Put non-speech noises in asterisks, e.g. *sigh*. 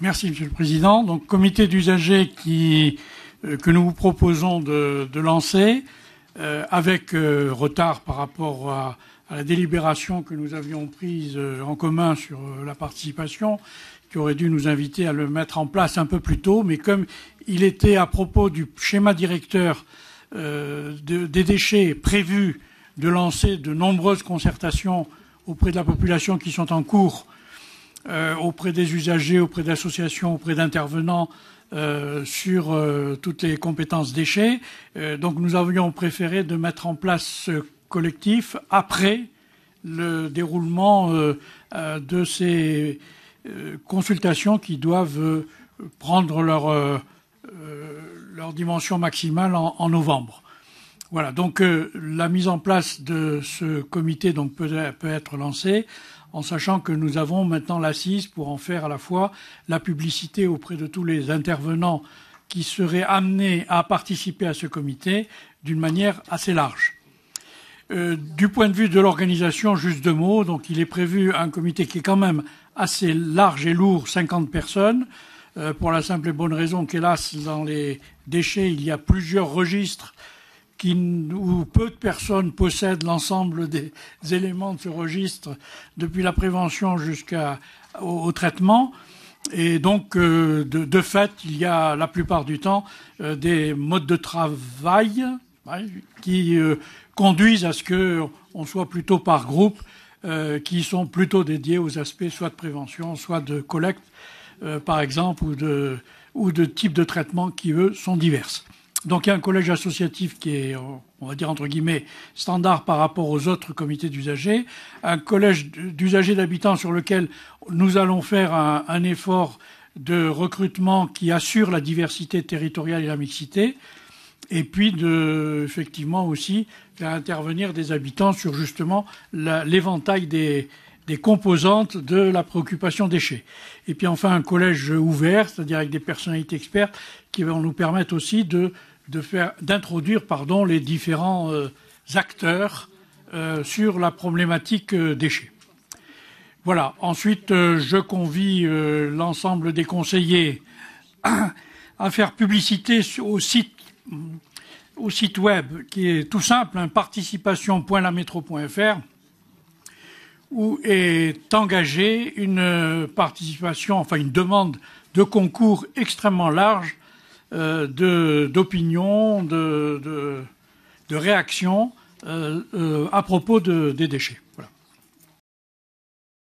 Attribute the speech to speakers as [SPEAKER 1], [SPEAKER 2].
[SPEAKER 1] Merci, Monsieur le Président. Donc, comité d'usagers euh, que nous vous proposons de, lancer, euh, avec euh, retard par rapport à, la délibération que nous avions prise en commun sur la participation, qui aurait dû nous inviter à le mettre en place un peu plus tôt, mais comme il était à propos du schéma directeur des déchets prévu de lancer de nombreuses concertations auprès de la population qui sont en cours euh, auprès des usagers, auprès d'associations, auprès d'intervenants euh, sur euh, toutes les compétences déchets. donc nous avions préféré de mettre en place ce collectif après le déroulement de ces consultations qui doivent prendre leur, dimension maximale en, novembre. Voilà, donc la mise en place de ce comité peut être lancée en sachant que nous avons maintenant l'assise pour en faire à la fois la publicité auprès de tous les intervenants qui seraient amenés à participer à ce comité d'une manière assez large. Euh, du point de vue de l'organisation, juste deux mots. Donc, il est prévu un comité qui est quand même assez large et lourd, 50 personnes, euh, pour la simple et bonne raison qu'hélas, dans les déchets, il y a plusieurs registres où peu de personnes possèdent l'ensemble des éléments de ce registre, depuis la prévention jusqu'au traitement. Et donc, euh, de, fait, il y a la plupart du temps euh, des modes de travail qui euh, conduisent à ce qu'on soit plutôt par groupe, qui sont plutôt dédiés aux aspects soit de prévention, soit de collecte, par exemple, ou de, de types de traitements qui, eux, sont diverses. Donc il y a un collège associatif qui est, on va dire entre guillemets, standard par rapport aux autres comités d'usagers, un collège d'usagers d'habitants sur lequel nous allons faire un, effort de recrutement qui assure la diversité territoriale et la mixité, et puis de, effectivement aussi faire intervenir des habitants sur justement l'éventail des, des composantes de la préoccupation déchets. Et puis enfin un collège ouvert, c'est-à-dire avec des personnalités expertes qui vont nous permettre aussi de d'introduire pardon, les différents euh, acteurs euh, sur la problématique euh, déchets. Voilà. Ensuite, je convie l'ensemble des conseillers *clears throat* à faire publicité au site, au site web qui est tout simple, hein, participation.lametro.fr fr où est engagée une participation, enfin une demande de concours extrêmement large euh, d'opinions, de, de, de, réactions euh, euh, à propos des déchets.